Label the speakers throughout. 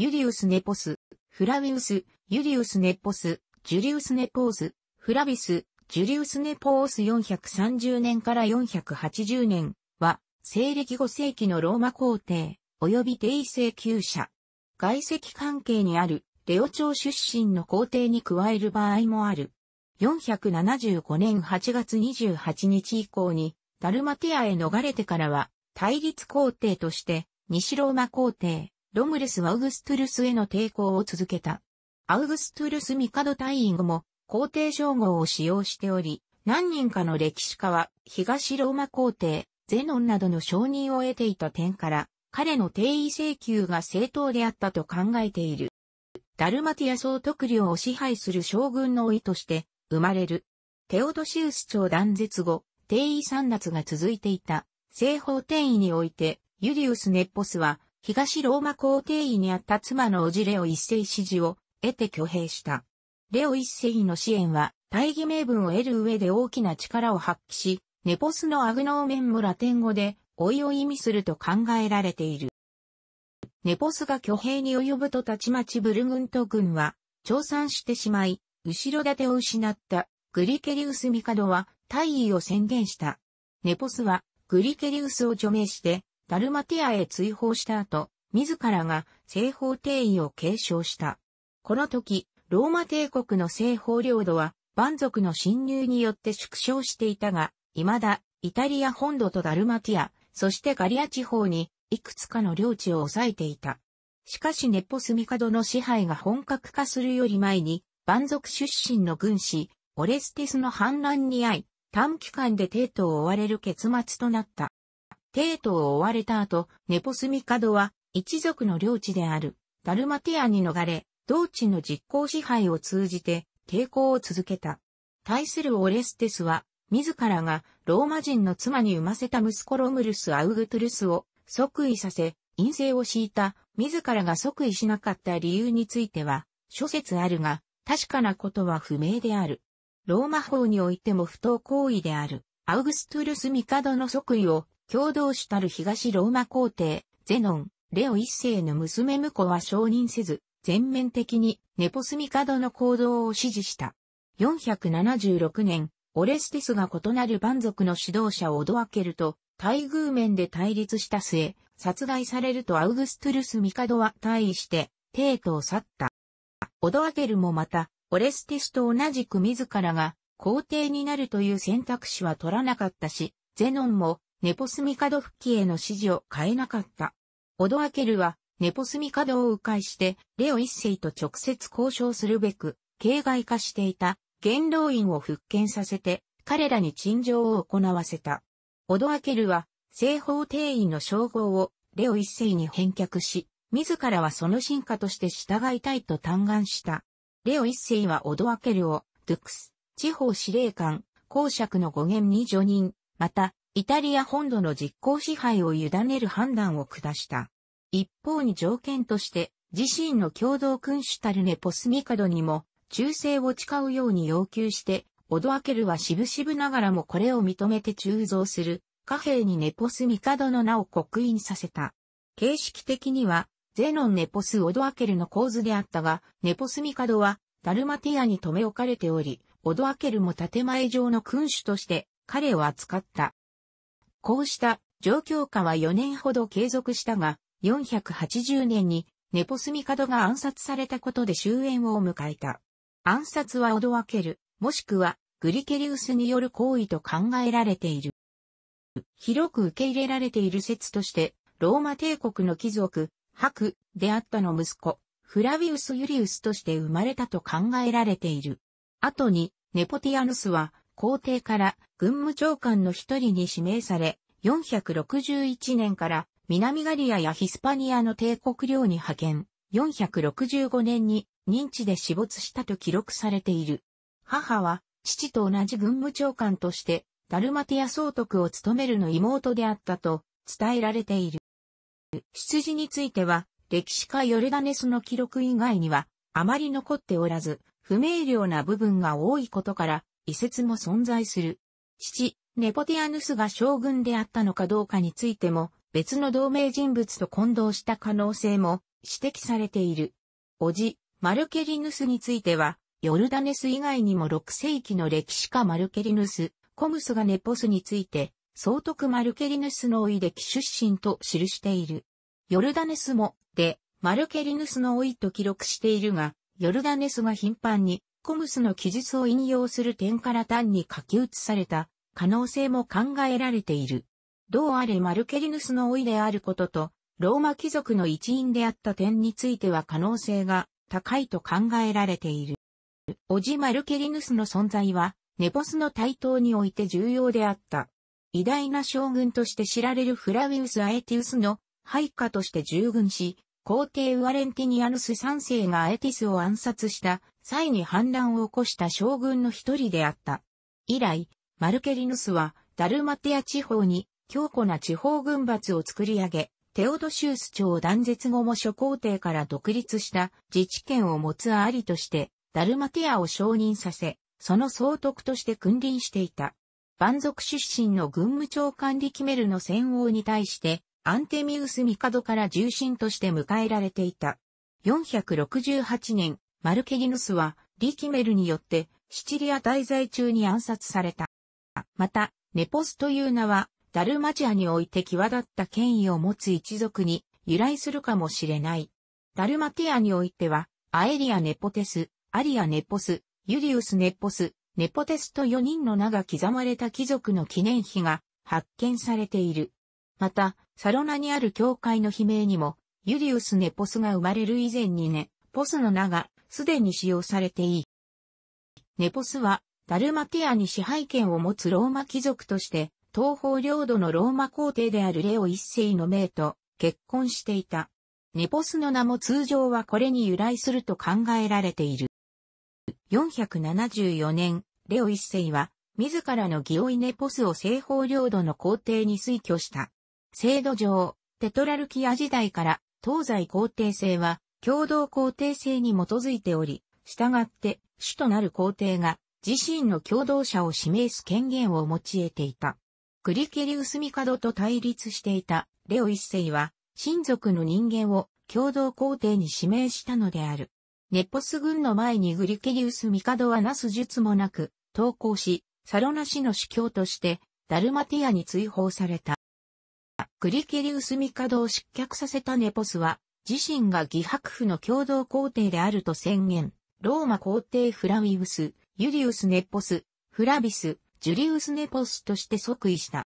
Speaker 1: ユリウス・ネポス、フラウィウス、ユリウス・ネポス、ジュリウス・ネポーズ、フラビス、ジュリウス・ネポース430年から480年は、西暦5世紀のローマ皇帝、及び帝政旧者。外籍関係にある、レオ朝出身の皇帝に加える場合もある。475年8月28日以降に、ダルマティアへ逃れてからは、対立皇帝として、西ローマ皇帝、ロムレスはウグストゥルスへの抵抗を続けた。アウグストゥルス帝退位後も皇帝称号を使用しており、何人かの歴史家は東ローマ皇帝、ゼノンなどの承認を得ていた点から、彼の定位請求が正当であったと考えている。ダルマティア総督領を支配する将軍の意として生まれる。テオドシウス朝断絶後、定位三奪が続いていた西方定位において、ユリウス・ネッポスは東ローマ皇帝位にあった妻のおじレオ一世支持を得て挙兵した。レオ一世の支援は、大義名分を得る上で大きな力を発揮し、ネポスのアグノーメンもラテン語で、老いを意味すると考えられている。ネポスが挙兵に及ぶとたちまちブルグント軍は、調散してしまい、後ろ盾を失ったグリケリウス帝は退位を宣言した。ネポスはグリケリウスを除名してダルマティアへ追放した後、自らが西方帝位を継承した。この時、ローマ帝国の西方領土は、蛮族の侵入によって縮小していたが、未だ、イタリア本土とダルマティア、そしてガリア地方に、いくつかの領地を抑えていた。しかしネポスミカドの支配が本格化するより前に、蛮族出身の軍師、オレステスの反乱に遭い、短期間で帝都を追われる結末となった。帝都を追われた後、ネポスミカドは一族の領地であるダルマティアに逃れ、同地の実効支配を通じて抵抗を続けた。対するオレステスは、自らがローマ人の妻に産ませた息子ロムルス・アウグトゥルスを即位させ、陰性を敷いた、自らが即位しなかった理由については、諸説あるが、確かなことは不明である。ローマ法においても不当行為である、アウグストゥルス・ミカドの即位を共同主たる東ローマ皇帝、ゼノン、レオ一世の娘婿は承認せず、全面的にネポスミカドの行動を支持した。476年、オレステスが異なる蛮族の指導者をオドアケルと、待遇面で対立した末、殺害されるとアウグストゥルスミカドは退位して、帝都を去った。オドアケルもまた、オレステスと同じく自らが皇帝になるという選択肢は取らなかったし、ゼノンもネポスミカド復帰への指示を変えなかった。オドアケルは、ネポスミカドを迂回して、レオ一世と直接交渉するべく、形骸化していた元老院を復権させて、彼らに陳情を行わせた。オドアケルは、西方定員の称号をレオ一世に返却し、自らはその進化として従いたいと嘆願した。レオ一世はオドアケルを、ドゥクス、地方司令官、公爵の語源に助任、また、イタリア本土の実効支配を委ねる判断を下した。一方に条件として、自身の共同君主たるネポスミカドにも、忠誠を誓うように要求して、オドアケルは渋々ながらもこれを認めて鋳造する、貨幣にネポスミカドの名を刻印させた。形式的には、ゼノンネポスオドアケルの構図であったが、ネポスミカドは、ダルマティアに留め置かれており、オドアケルも建前上の君主として、彼を扱った。こうした状況下は4年ほど継続したが、480年にネポスミカドが暗殺されたことで終焉を迎えた。暗殺はおどわける、もしくはグリケリウスによる行為と考えられている。広く受け入れられている説として、ローマ帝国の貴族、ハクであったの息子、フラビウス・ユリウスとして生まれたと考えられている。後に、ネポティアヌスは皇帝から軍務長官の一人に指名され、461年から南ガリアやヒスパニアの帝国領に派遣、465年に認知で死没したと記録されている。母は父と同じ軍務長官として、ダルマティア総督を務めるの妹であったと伝えられている。出自については、歴史家ヨルダネスの記録以外には、あまり残っておらず、不明瞭な部分が多いことから、遺説も存在する。父、ネポティアヌスが将軍であったのかどうかについても、別の同盟人物と混同した可能性も指摘されている。おじ、マルケリヌスについては、ヨルダネス以外にも6世紀の歴史家マルケリヌス、コムスがネポスについて、総督マルケリヌスの老いで騎出身と記している。ヨルダネスも、で、マルケリヌスの老いと記録しているが、ヨルダネスが頻繁にコムスの記述を引用する点から単に書き写された可能性も考えられている。どうあれマルケリヌスの老いであることと、ローマ貴族の一員であった点については可能性が高いと考えられている。オジ・マルケリヌスの存在は、ネポスの台頭において重要であった。偉大な将軍として知られるフラウィウス・アエティウスの配下として従軍し、皇帝ウアレンティニアヌス3世がアエティスを暗殺した際に反乱を起こした将軍の一人であった。以来、マルケリヌスはダルマティア地方に強固な地方軍閥を作り上げ、テオドシウス朝断絶後も諸皇帝から独立した自治権を持つありとして、ダルマティアを承認させ、その総督として君臨していた。蛮族出身の軍務長官リキメルの戦王に対して、アンテミウス帝から重臣として迎えられていた。468年、マルケギヌスは、リキメルによって、シチリア滞在中に暗殺された。また、ネポスという名は、ダルマチアにおいて際立った権威を持つ一族に由来するかもしれない。ダルマティアにおいては、アエリア・ネポテス、アリア・ネポス、ユリウス・ネポス、ネポテスと4人の名が刻まれた貴族の記念碑が発見されている。また、サロナにある教会の悲鳴にも、ユリウス・ネポスが生まれる以前にね、ポスの名がすでに使用されていい。ネポスは、ダルマティアに支配権を持つローマ貴族として、東方領土のローマ皇帝であるレオ一世の名と結婚していた。ネポスの名も通常はこれに由来すると考えられている。474年、レオ一世は、自らのギオイネポスを西方領土の皇帝に推挙した。制度上、テトラルキア時代から東西皇帝制は共同皇帝制に基づいており、従って主となる皇帝が自身の共同者を指名す権限を用いていた。クリケリウス帝と対立していたレオ一世は親族の人間を共同皇帝に指名したのである。ネポス軍の前にグリケリウス帝はなす術もなく、投降し、サロナ氏の主教として、ダルマティアに追放された。グリケリウス帝を失脚させたネポスは、自身が義白府の共同皇帝であると宣言。ローマ皇帝フラウィウス、ユリウス・ネッポス、フラビス、ジュリウス・ネポスとして即位した。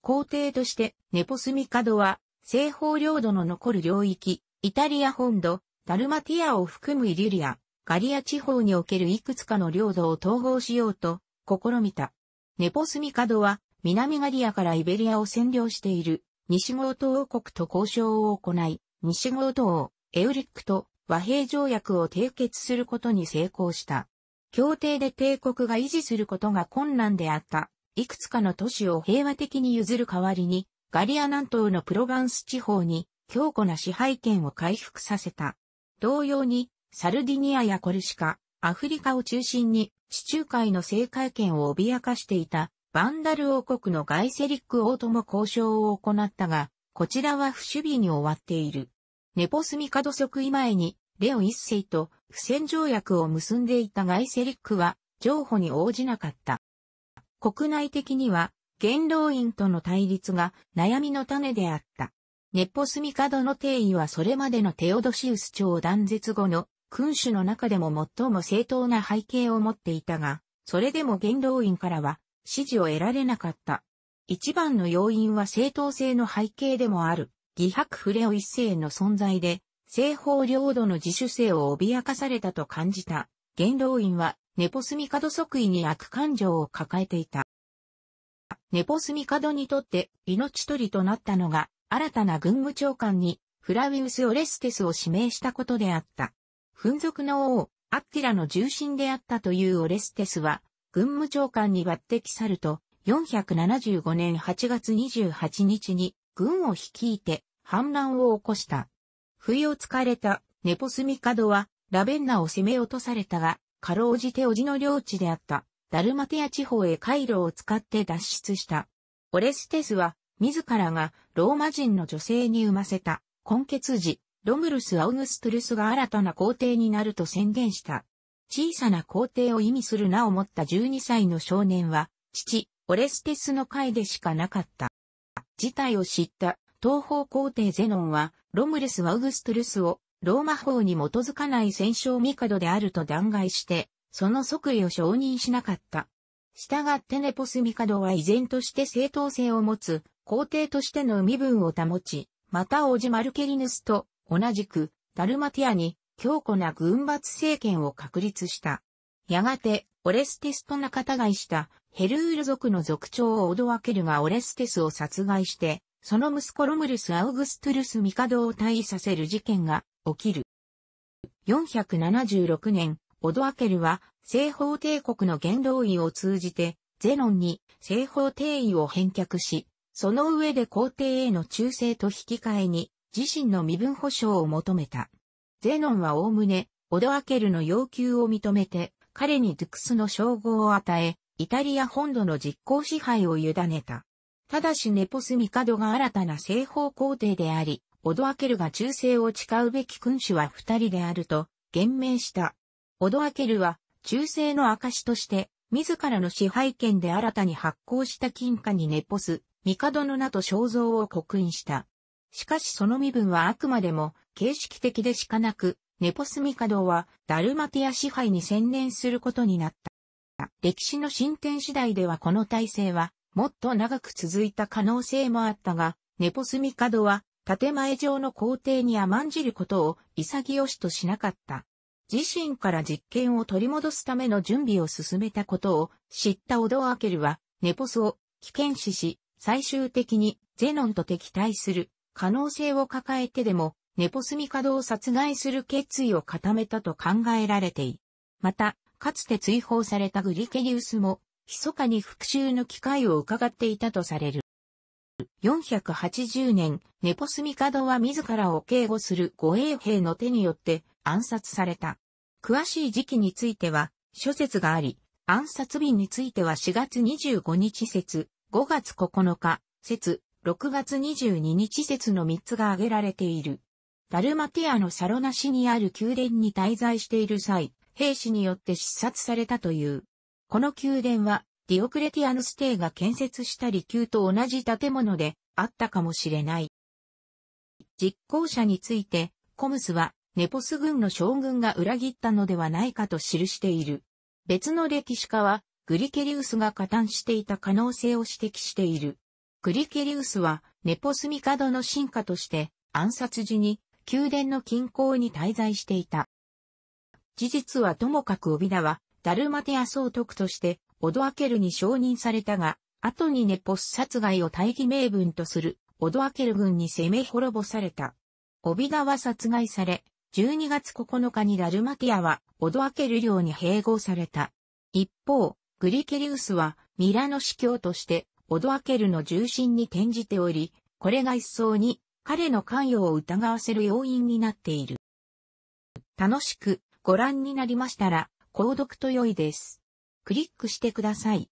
Speaker 1: 皇帝として、ネポスミカドは、西方領土の残る領域、イタリア本土、ダルマティアを含むイリュリア、ガリア地方におけるいくつかの領土を統合しようと、試みた。ネポスミカドは、南ガリアからイベリアを占領している、西ゴート王国と交渉を行い、西郷島、エウリックと和平条約を締結することに成功した。協定で帝国が維持することが困難であった。いくつかの都市を平和的に譲る代わりに、ガリア南東のプロヴァンス地方に強固な支配権を回復させた。同様に、サルディニアやコルシカ、アフリカを中心に地中海の政界権を脅かしていたバンダル王国のガイセリック王とも交渉を行ったが、こちらは不守備に終わっている。ネポスミカド即位前に、レオ一世と不戦条約を結んでいたガイセリックは、譲歩に応じなかった。国内的には、元老院との対立が悩みの種であった。ネポスミカドの定位はそれまでのテオドシウス朝断絶後の君主の中でも最も正当な背景を持っていたが、それでも元老院からは支持を得られなかった。一番の要因は正当性の背景でもある。義白フレオ一世の存在で、西方領土の自主性を脅かされたと感じた、元老院は、ネポスミカド即位に悪感情を抱えていた。ネポスミカドにとって命取りとなったのが、新たな軍務長官に、フラウィウス・オレステスを指名したことであった。紛族の王、アッティラの重臣であったというオレステスは、軍務長官に抜擢さると、475年8月28日に軍を率いて反乱を起こした。不意をつかれたネポスミカドはラベンナを攻め落とされたが、かろうじておじの領地であったダルマテア地方へ回路を使って脱出した。オレステスは自らがローマ人の女性に産ませた根血児ロムルス・アウグストゥルスが新たな皇帝になると宣言した。小さな皇帝を意味する名を持った12歳の少年は、父、オレステスの会でしかなかった。事態を知った東方皇帝ゼノンは、ロムレス・ワウグストルスを、ローマ法に基づかない戦勝帝であると弾劾して、その即位を承認しなかった。したがってネポス帝は依然として正当性を持つ、皇帝としての身分を保ち、またオジマルケリヌスと同じく、ダルマティアに強固な軍閥政権を確立した。やがて、オレステスと仲違いしたヘルール族の族長をオドワケルがオレステスを殺害して、その息子ロムルス・アウグストゥルス・ミカドを退位させる事件が起きる。476年、オドアケルは西方帝国の元老院を通じて、ゼノンに西方帝位を返却し、その上で皇帝への忠誠と引き換えに、自身の身分保障を求めた。ゼノンはおおむね、オドアケルの要求を認めて、彼にドゥクスの称号を与え、イタリア本土の実効支配を委ねた。ただしネポスミカドが新たな西方皇帝であり、オドアケルが忠誠を誓うべき君主は二人であると、言明した。オドアケルは、忠誠の証として、自らの支配権で新たに発行した金貨にネポス、ミカドの名と肖像を刻印した。しかしその身分はあくまでも形式的でしかなく、ネポスミカドはダルマティア支配に専念することになった。歴史の進展次第ではこの体制はもっと長く続いた可能性もあったが、ネポスミカドは建前上の皇帝に甘んじることを潔しとしなかった。自身から実権を取り戻すための準備を進めたことを知ったオドアーケルは、ネポスを危険視し、最終的にゼノンと敵対する可能性を抱えてでもネポスミカドを殺害する決意を固めたと考えられている。また、かつて追放されたグリケリウスも、密かに復讐の機会を伺っていたとされる。480年、ネポスミカドは自らを警護する護衛兵の手によって暗殺された。詳しい時期については諸説があり、暗殺日については4月25日説、5月9日説、6月22日説の3つが挙げられている。ダルマティアのサロナ市にある宮殿に滞在している際、兵士によって失殺されたという。この宮殿は、ディオクレティアヌス帝が建設した離宮と同じ建物であったかもしれない。実行者について、コムスは、ネポス軍の将軍が裏切ったのではないかと記している。別の歴史家は、グリケリウスが加担していた可能性を指摘している。グリケリウスは、ネポスミカドの進化として、暗殺時に宮殿の近郊に滞在していた。事実はともかく帯田は、ダルマテア総督として、オドアケルに承認されたが、後にネポス殺害を大義名分とする、オドアケル軍に攻め滅ぼされた。帯田は殺害され、12月9日にダルマティアは、オドアケル領に併合された。一方、グリケリウスは、ミラノ司教として、オドアケルの重心に転じており、これが一層に、彼の関与を疑わせる要因になっている。楽しくご覧になりましたら、購読と良いです。クリックしてください。